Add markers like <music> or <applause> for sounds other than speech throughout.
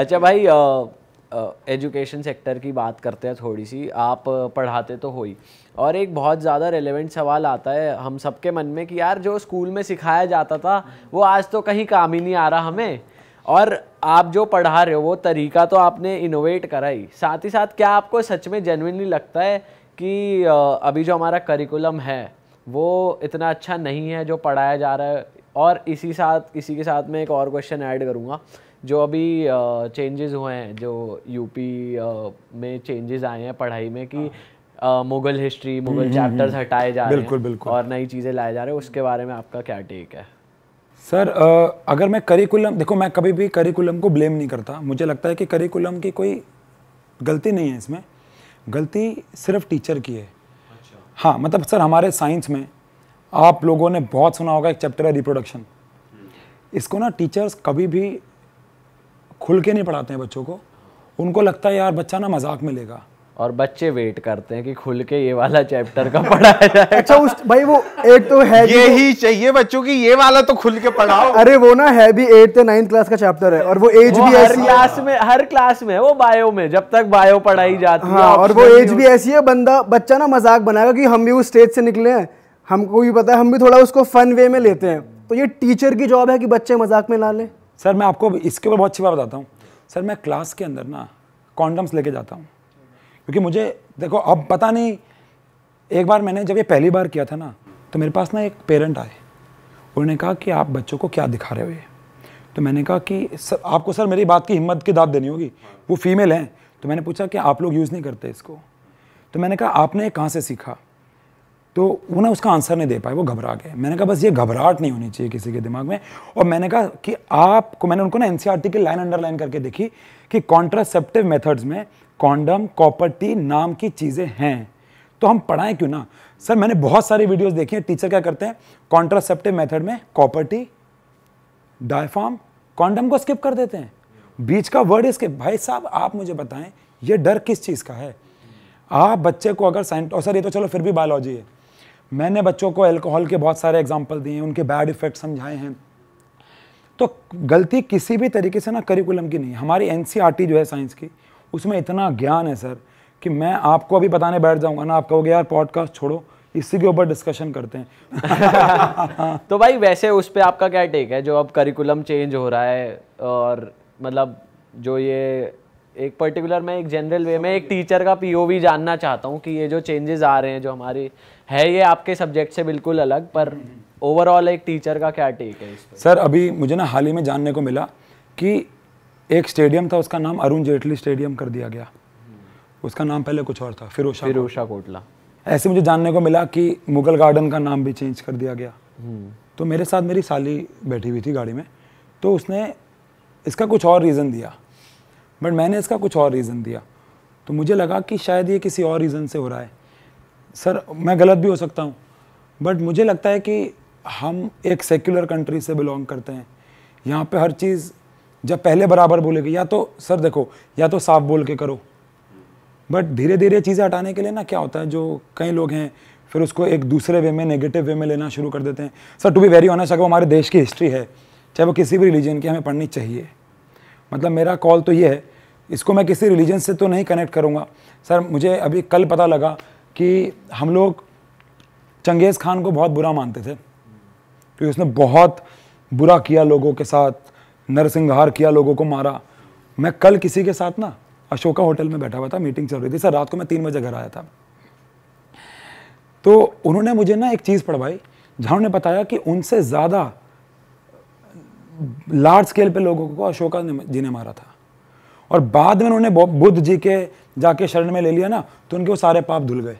अच्छा भाई education sector की बात करते हैं थोड़ी सी आप पढ़ाते तो हो ही और एक बहुत ज़्यादा रेलेवेंट सवाल आता है हम सबके मन में कि यार जो स्कूल में सिखाया जाता था वो आज तो कहीं काम ही नहीं आ रहा हमें और आप जो पढ़ा रहे हो वो तरीका तो आपने इनोवेट करा ही साथ ही साथ क्या आपको सच में जेनविनली लगता है कि अभी जो हमारा करिकुलम है वो इतना अच्छा नहीं है जो पढ़ाया जा रहा है और इसी साथ इसी के साथ मैं एक और क्वेश्चन ऐड करूँगा जो अभी चेंजेस हुए हैं जो यूपी में चेंजेस आए हैं पढ़ाई में कि हाँ। मुगल हिस्ट्री हम्म, मुगल चैप्टर्स हम्म, हम्म। हटाए जा रहे हैं बिल्कुल बिल्कुल और नई चीज़ें लाए जा रहे हैं उसके बारे में आपका क्या टेक है सर अगर मैं करिकुलम देखो मैं कभी भी करिकुलम को ब्लेम नहीं करता मुझे लगता है कि करिकुलम की कोई गलती नहीं है इसमें गलती सिर्फ टीचर की है अच्छा। हाँ मतलब सर हमारे साइंस में आप लोगों ने बहुत सुना होगा एक चैप्टर है रिप्रोडक्शन इसको ना टीचर्स कभी भी खुल के नहीं पढ़ाते हैं बच्चों को उनको लगता है यार बच्चा ना मजाक में लेगा और बच्चे वेट करते हैं कि खुल के ये वाला चैप्टर का पढ़ाया जाए <laughs> अच्छा उस भाई वो एक तो है ये तो- ही चाहिए बच्चों की ये वाला तो खुल के पढ़ाओ <laughs> अरे वो ना है भी एट या नाइन्थ क्लास का चैप्टर है और वो एज भी हर ऐसी क्लास में हर क्लास में है वो बायो में जब तक बायो पढ़ाई हाँ, जाती है हाँ, और वो एज भी ऐसी है बंदा बच्चा ना मजाक बनाएगा कि हम भी उस स्टेज से निकले हैं हमको भी पता है हम भी थोड़ा उसको फन वे में लेते हैं तो ये टीचर की जॉब है कि बच्चे मजाक में ला लें सर मैं आपको इसके ऊपर बहुत अच्छी बात बताता हूँ सर मैं क्लास के अंदर ना कॉन्डम्स लेके जाता हूँ क्योंकि मुझे देखो अब पता नहीं एक बार मैंने जब ये पहली बार किया था ना तो मेरे पास ना एक पेरेंट आए उन्होंने कहा कि आप बच्चों को क्या दिखा रहे हो ये तो मैंने कहा कि सर आपको सर मेरी बात की हिम्मत की दाद देनी होगी वो फीमेल हैं तो मैंने पूछा कि आप लोग यूज़ नहीं करते इसको तो मैंने कहा आपने कहाँ से सीखा तो वो ना उसका आंसर नहीं दे पाए वो घबरा गए मैंने कहा बस ये घबराहट नहीं होनी चाहिए किसी के दिमाग में और मैंने कहा कि आपको मैंने उनको ना एन e की लाइन अंडरलाइन करके देखी कि कॉन्ट्रासेप्टिव मेथड्स में कॉन्डम कॉपर्टी नाम की चीज़ें हैं तो हम पढ़ाएं क्यों ना सर मैंने बहुत सारी वीडियोस देखी हैं टीचर क्या करते हैं कॉन्ट्रासेप्टिव मेथड में कॉपर्टी डायफॉर्म कॉन्डम को स्किप कर देते हैं बीच का वर्ड इसके भाई साहब आप मुझे बताएं ये डर किस चीज़ का है आप बच्चे को अगर साइंट और सर ये तो चलो फिर भी बायोलॉजी है मैंने बच्चों को अल्कोहल के बहुत सारे एग्जाम्पल दिए हैं उनके बैड इफेक्ट समझाए हैं तो गलती किसी भी तरीके से ना करिकुलम की नहीं हमारी एन e जो है साइंस की उसमें इतना ज्ञान है सर कि मैं आपको अभी बताने बैठ जाऊंगा ना आप कहोगे यार पॉडकास्ट छोड़ो इसी के ऊपर डिस्कशन करते हैं <laughs> तो भाई वैसे उस पर आपका क्या टेक है जो अब करिकुलम चेंज हो रहा है और मतलब जो ये एक पर्टिकुलर मैं एक जनरल वे में एक टीचर का पीओवी जानना चाहता हूँ कि ये जो चेंजेस आ रहे हैं जो हमारी है ये आपके सब्जेक्ट से बिल्कुल अलग पर ओवरऑल एक टीचर का क्या टेक है इस पर सर अभी मुझे ना हाल ही में जानने को मिला कि एक स्टेडियम था उसका नाम अरुण जेटली स्टेडियम कर दिया गया उसका नाम पहले कुछ और था फिरोशा फिरोशा कोटला ऐसे मुझे जानने को मिला कि मुगल गार्डन का नाम भी चेंज कर दिया गया हम्म। तो मेरे साथ मेरी साली बैठी हुई थी गाड़ी में तो उसने इसका कुछ और रीज़न दिया बट मैंने इसका कुछ और रीज़न दिया तो मुझे लगा कि शायद ये किसी और रीज़न से हो रहा है सर मैं गलत भी हो सकता हूँ बट मुझे लगता है कि हम एक सेक्युलर कंट्री से बिलोंग करते हैं यहाँ पे हर चीज़ जब पहले बराबर बोलेगी या तो सर देखो या तो साफ बोल के करो बट धीरे धीरे चीज़ें हटाने के लिए ना क्या होता है जो कई लोग हैं फिर उसको एक दूसरे वे में नेगेटिव वे में लेना शुरू कर देते हैं sir to be very honest अगर हमारे देश की हिस्ट्री है चाहे वो किसी भी रिलीजन की हमें पढ़नी चाहिए मतलब मेरा कॉल तो ये है इसको मैं किसी रिलीजन से तो नहीं कनेक्ट करूँगा सर मुझे अभी कल पता लगा कि हम लोग चंगेज़ खान को बहुत बुरा मानते थे क्योंकि उसने बहुत बुरा किया लोगों के साथ नरसिंहार किया लोगों को मारा मैं कल किसी के साथ ना अशोका होटल में बैठा हुआ था मीटिंग चल रही थी सर रात को मैं तीन बजे घर आया था तो उन्होंने मुझे ना एक चीज़ पढ़वाई जहाँ उन्होंने बताया कि उनसे ज़्यादा लार्ज स्केल पे लोगों को अशोका जी ने मारा था और बाद में उन्होंने बुद्ध जी के जाके शरण में ले लिया ना तो उनके वो सारे पाप धुल गए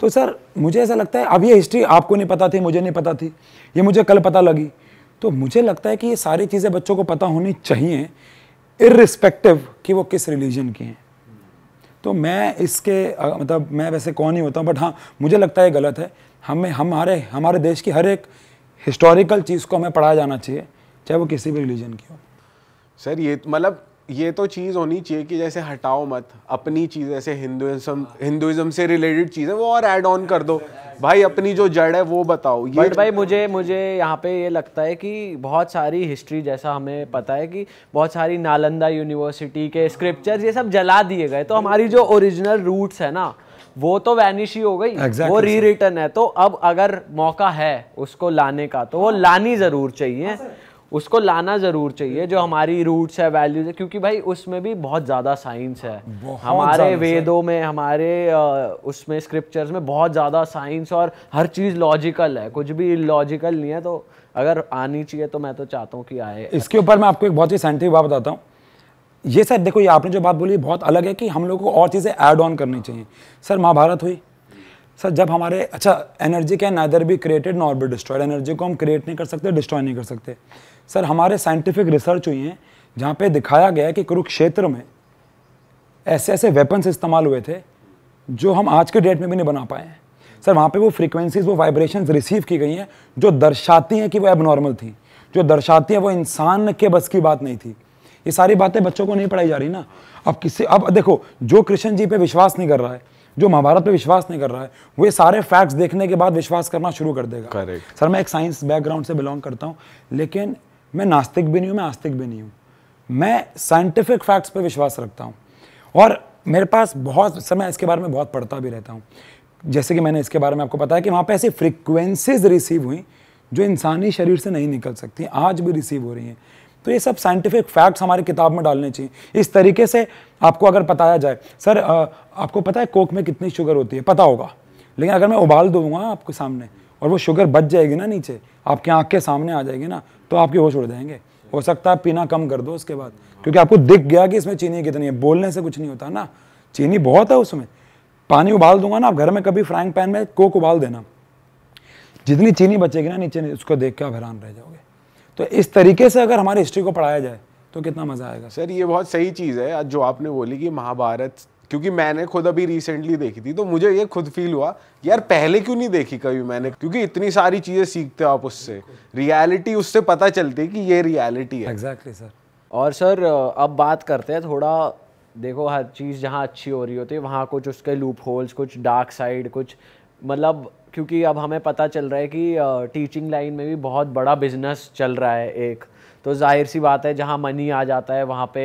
तो सर मुझे ऐसा लगता है अब ये हिस्ट्री आपको नहीं पता थी मुझे नहीं पता थी ये मुझे कल पता लगी तो मुझे लगता है कि ये सारी चीज़ें बच्चों को पता होनी चाहिए इरिस्पेक्टिव कि वो किस रिलीजन की हैं तो मैं इसके मतलब मैं वैसे कौन ही होता हूँ बट हाँ मुझे लगता है गलत है हमें हमारे हमारे देश की हर एक हिस्टोरिकल चीज़ को हमें पढ़ाया जाना चाहिए चाहे वो किसी भी रिलीजन की हो सर ये मतलब ये तो चीज़ होनी चाहिए कि जैसे हटाओ मत अपनी चीज़ ऐसे हिंदुइज्म हिंदुइज्म से रिलेटेड चीज़ है वो और एड ऑन कर दो भाई अपनी जो जड़ है वो बताओ ये बट भाई मुझे मुझे यहाँ पे ये लगता है कि बहुत सारी हिस्ट्री जैसा हमें पता है कि बहुत सारी नालंदा यूनिवर्सिटी के स्क्रिप्चर्स ये सब जला दिए गए तो हमारी जो ओरिजिनल रूट्स है ना वो तो वैनिश ही हो गई exactly वो री रिटर्न है तो अब अगर मौका है उसको लाने का तो वो लानी ज़रूर चाहिए उसको लाना ज़रूर चाहिए जो हमारी रूट्स है वैल्यूज है क्योंकि भाई उसमें भी बहुत ज़्यादा साइंस है हमारे वेदों में हमारे उसमें स्क्रिप्चर्स में बहुत ज़्यादा साइंस और हर चीज़ लॉजिकल है कुछ भी लॉजिकल नहीं है तो अगर आनी चाहिए तो मैं तो चाहता हूँ कि आए इसके ऊपर मैं आपको एक बहुत ही साइंटिफिक बात बताता हूँ ये सर देखो ये आपने जो बात बोली बहुत अलग है कि हम लोगों को और चीज़ें ऐड ऑन करनी चाहिए सर महाभारत हुई सर जब हमारे अच्छा energy can neither be created nor be destroyed energy को हम क्रिएट नहीं कर सकते डिस्ट्रॉय नहीं कर सकते सर हमारे साइंटिफिक रिसर्च हुई हैं जहाँ पे दिखाया गया है कि कुरुक्षेत्र में ऐसे ऐसे वेपन्स इस्तेमाल हुए थे जो हम आज के डेट में भी नहीं बना पाए हैं सर वहाँ पे वो फ्रीक्वेंसीज वो वाइब्रेशन रिसीव की गई हैं जो दर्शाती हैं कि वो एबनॉर्मल थी जो दर्शाती हैं वो इंसान के बस की बात नहीं थी ये सारी बातें बच्चों को नहीं पढ़ाई जा रही ना अब किसी अब देखो जो कृष्ण जी पे विश्वास नहीं कर रहा है जो महाभारत पे विश्वास नहीं कर रहा है वो ये सारे फैक्ट्स देखने के बाद विश्वास करना शुरू कर देगा Correct. सर मैं एक साइंस बैकग्राउंड से बिलोंग करता हूँ लेकिन मैं नास्तिक भी नहीं हूँ मैं आस्तिक भी नहीं हूँ मैं साइंटिफिक फैक्ट्स पर विश्वास रखता हूँ और मेरे पास बहुत समय इसके बारे में बहुत पढ़ता भी रहता हूँ जैसे कि मैंने इसके बारे में आपको बताया कि वहाँ पर ऐसी फ्रिक्वेंसीज रिसीव हुई जो इंसानी शरीर से नहीं निकल सकती आज भी रिसीव हो रही हैं तो ये सब साइंटिफिक फैक्ट्स हमारी किताब में डालने चाहिए इस तरीके से आपको अगर बताया जाए सर आपको पता है कोक में कितनी शुगर होती है पता होगा लेकिन अगर मैं उबाल दूंगा आपके सामने और वो शुगर बच जाएगी ना नीचे आपके आँख के सामने आ जाएगी ना तो आपके होश उड़ जाएंगे हो सकता है पीना कम कर दो उसके बाद क्योंकि आपको दिख गया कि इसमें चीनी कितनी है बोलने से कुछ नहीं होता ना चीनी बहुत है उसमें पानी उबाल दूंगा ना आप घर में कभी फ्राइंग पैन में कोक उबाल देना जितनी चीनी बचेगी ना नीचे उसको देख के आप हैरान रह जाओगे तो इस तरीके से अगर हमारी हिस्ट्री को पढ़ाया जाए तो कितना मज़ा आएगा सर ये बहुत सही चीज़ है जो आपने बोली कि महाभारत क्योंकि मैंने खुद अभी रिसेंटली देखी थी तो मुझे ये खुद फील हुआ यार पहले क्यों नहीं देखी कभी मैंने क्योंकि इतनी सारी चीज़ें सीखते हो आप उससे रियलिटी उससे पता चलती है कि ये रियलिटी है एग्जैक्टली exactly, सर और सर अब बात करते हैं थोड़ा देखो हर चीज़ जहाँ अच्छी हो रही होती है वहाँ कुछ उसके लूप होल्स कुछ डार्क साइड कुछ मतलब क्योंकि अब हमें पता चल रहा है कि टीचिंग लाइन में भी बहुत बड़ा बिजनेस चल रहा है एक तो जाहिर सी बात है जहाँ मनी आ जाता है वहाँ पे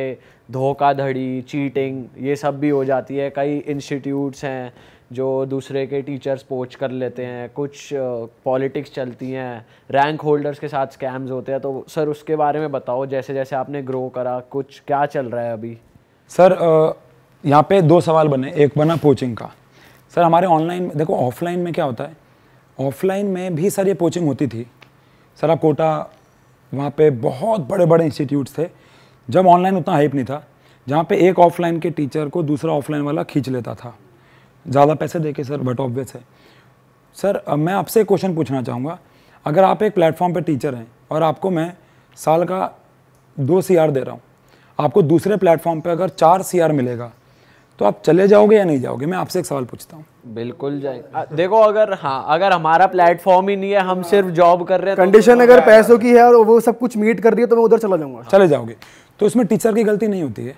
धोखाधड़ी चीटिंग ये सब भी हो जाती है कई इंस्टीट्यूट्स हैं जो दूसरे के टीचर्स पोच कर लेते हैं कुछ पॉलिटिक्स चलती हैं रैंक होल्डर्स के साथ स्कैम्स होते हैं तो सर उसके बारे में बताओ जैसे जैसे आपने ग्रो करा कुछ क्या चल रहा है अभी सर यहाँ पे दो सवाल बने एक बना पोचिंग का सर हमारे ऑनलाइन देखो ऑफलाइन में क्या होता है ऑफलाइन में भी सर ये पोचिंग होती थी सर आप कोटा वहाँ पे बहुत बड़े बड़े इंस्टीट्यूट्स थे जब ऑनलाइन उतना हाइप नहीं था जहाँ पे एक ऑफलाइन के टीचर को दूसरा ऑफलाइन वाला खींच लेता था ज़्यादा पैसे दे के सर बट ऑब्वियस है सर मैं आपसे एक क्वेश्चन पूछना चाहूँगा अगर आप एक प्लेटफॉर्म पर टीचर हैं और आपको मैं साल का दो सी दे रहा हूँ आपको दूसरे प्लेटफॉर्म पर अगर चार सी मिलेगा तो आप चले जाओगे या नहीं जाओगे मैं आपसे एक सवाल पूछता हूँ बिल्कुल जाएगा देखो अगर हाँ अगर हमारा प्लेटफॉर्म ही नहीं है हम सिर्फ जॉब कर रहे हैं कंडीशन तो तो अगर पैसों की है और वो सब कुछ मीट कर रही है तो मैं उधर चला जाऊंगा चले जाओगे तो इसमें टीचर की गलती नहीं होती है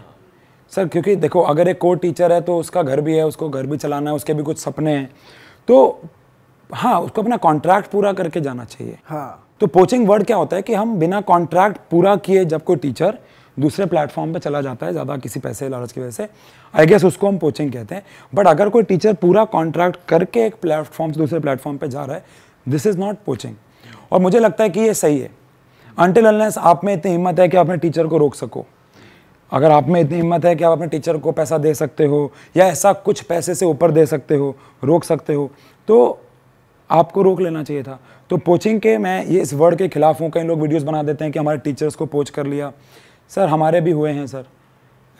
सर क्योंकि देखो अगर एक को टीचर है तो उसका घर भी है उसको घर भी चलाना है उसके भी कुछ सपने हैं तो हाँ उसको अपना कॉन्ट्रैक्ट पूरा करके जाना चाहिए हाँ तो पोचिंग वर्ड क्या होता है कि हम बिना कॉन्ट्रैक्ट पूरा किए जब कोई टीचर दूसरे प्लेटफॉर्म पे चला जाता है ज़्यादा किसी पैसे लालच की वजह से आई गेस उसको हम कोचिंग कहते हैं बट अगर कोई टीचर पूरा कॉन्ट्रैक्ट करके एक प्लेटफॉर्म से दूसरे प्लेटफॉर्म पर जा रहा है दिस इज़ नॉट कोचिंग और मुझे लगता है कि ये सही है अनटिल अनलेस आप में इतनी हिम्मत है कि आप अपने टीचर को रोक सको अगर आप में इतनी हिम्मत है कि आप अपने टीचर को पैसा दे सकते हो या ऐसा कुछ पैसे से ऊपर दे सकते हो रोक सकते हो तो आपको रोक लेना चाहिए था तो पोचिंग के मैं ये इस वर्ड के खिलाफ हूँ कई लोग वीडियोस बना देते हैं कि हमारे टीचर्स को पोच कर लिया सर हमारे भी हुए हैं सर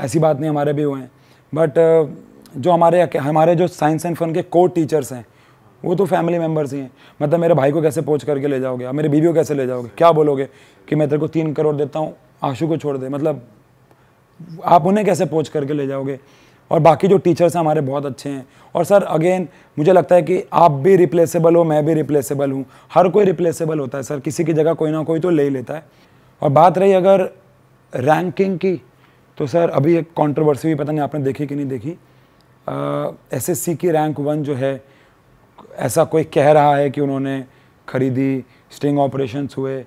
ऐसी बात नहीं हमारे भी हुए हैं बट uh, जो हमारे हमारे जो साइंस एंड फन के को टीचर्स हैं वो तो फैमिली मेम्बर्स ही हैं मतलब मेरे भाई को कैसे पहुँच करके ले जाओगे मेरे बीवी को कैसे ले जाओगे क्या बोलोगे कि मैं तेरे को तीन करोड़ देता हूँ आशू को छोड़ दे मतलब आप उन्हें कैसे पहुँच करके ले जाओगे और बाकी जो टीचर्स हैं हमारे बहुत अच्छे हैं और सर अगेन मुझे लगता है कि आप भी रिप्लेसेबल हो मैं भी रिप्लेसेबल हूँ हर कोई रिप्लेसेबल होता है सर किसी की जगह कोई ना कोई तो ले ही लेता है और बात रही अगर रैंकिंग की तो सर अभी एक कंट्रोवर्सी भी पता नहीं आपने देखी कि नहीं देखी एस एस सी की रैंक वन जो है ऐसा कोई कह रहा है कि उन्होंने खरीदी स्टिंग ऑपरेशंस हुए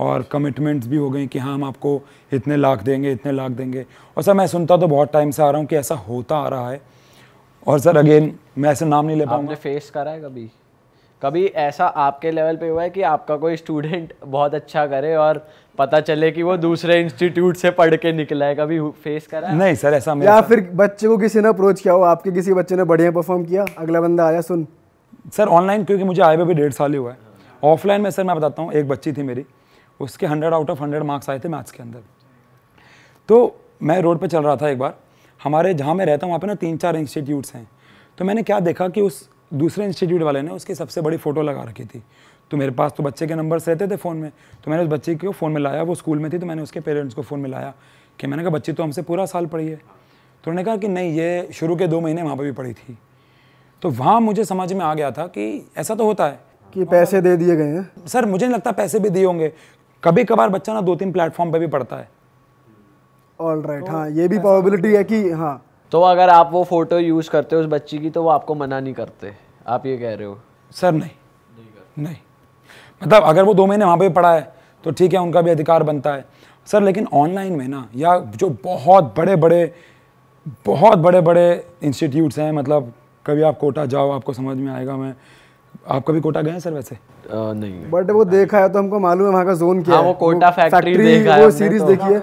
और कमिटमेंट्स भी हो गई कि हाँ हम आपको इतने लाख देंगे इतने लाख देंगे और सर मैं सुनता तो बहुत टाइम से आ रहा हूँ कि ऐसा होता आ रहा है और सर अगेन मैं ऐसे नाम नहीं ले पाऊंगा फेस करा है कभी कभी ऐसा आपके लेवल पे हुआ है कि आपका कोई स्टूडेंट बहुत अच्छा करे और पता चले कि वो दूसरे इंस्टीट्यूट से पढ़ के निकला है कभी फेस करा है? नहीं सर ऐसा या फिर बच्चे को किसी ने अप्रोच किया हो आपके किसी बच्चे ने बढ़िया परफॉर्म किया अगला बंदा आया सुन सर ऑनलाइन क्योंकि मुझे आए हुए डेढ़ साल ही हुआ है ऑफलाइन में सर मैं बताता हूँ एक बच्ची थी मेरी उसके hundred out of hundred marks आए थे मैथ्स के अंदर तो मैं रोड पर चल रहा था एक बार हमारे जहाँ मैं रहता हूँ वहाँ पर ना तीन चार इंस्टीट्यूट्स हैं तो मैंने क्या देखा कि उस दूसरे इंस्टीट्यूट वाले ने उसकी सबसे बड़ी फ़ोटो लगा रखी थी तो मेरे पास तो बच्चे के नंबर्स रहते थे फ़ोन में तो मैंने उस बच्चे को फ़ोन में लाया वो स्कूल में थी तो मैंने उसके पेरेंट्स को फ़ोन में लाया कि मैंने कहा बच्ची तो हमसे पूरा साल पढ़ी है तो उन्होंने कहा कि नहीं ये शुरू के दो महीने वहाँ पर भी पढ़ी थी तो वहाँ मुझे समझ में आ गया था कि ऐसा तो होता है कि पैसे दे दिए गए हैं सर मुझे नहीं लगता पैसे भी दिए होंगे कभी कभार बच्चा ना दो तीन प्लेटफॉर्म पर भी पढ़ता है ऑल राइट right, तो हाँ ये भी पॉबिलिटी है कि हाँ तो अगर आप वो फ़ोटो यूज़ करते हो उस बच्ची की तो वो आपको मना नहीं करते आप ये कह रहे हो सर नहीं नहीं, नहीं। मतलब अगर वो दो महीने वहाँ पर पढ़ा है तो ठीक है उनका भी अधिकार बनता है सर लेकिन ऑनलाइन में ना या जो बहुत बड़े बड़े बहुत बड़े बड़े इंस्टीट्यूट्स हैं मतलब कभी आप कोटा जाओ आपको समझ में आएगा मैं आप कभी कोटा गए हैं सर वैसे आ, नहीं बट वो देखा है तो हमको मालूम है वहाँ का जोन क्या हाँ, है वो कोटा फैक्ट्री, फैक्ट्री देखा वो सीरीज तो। देखी है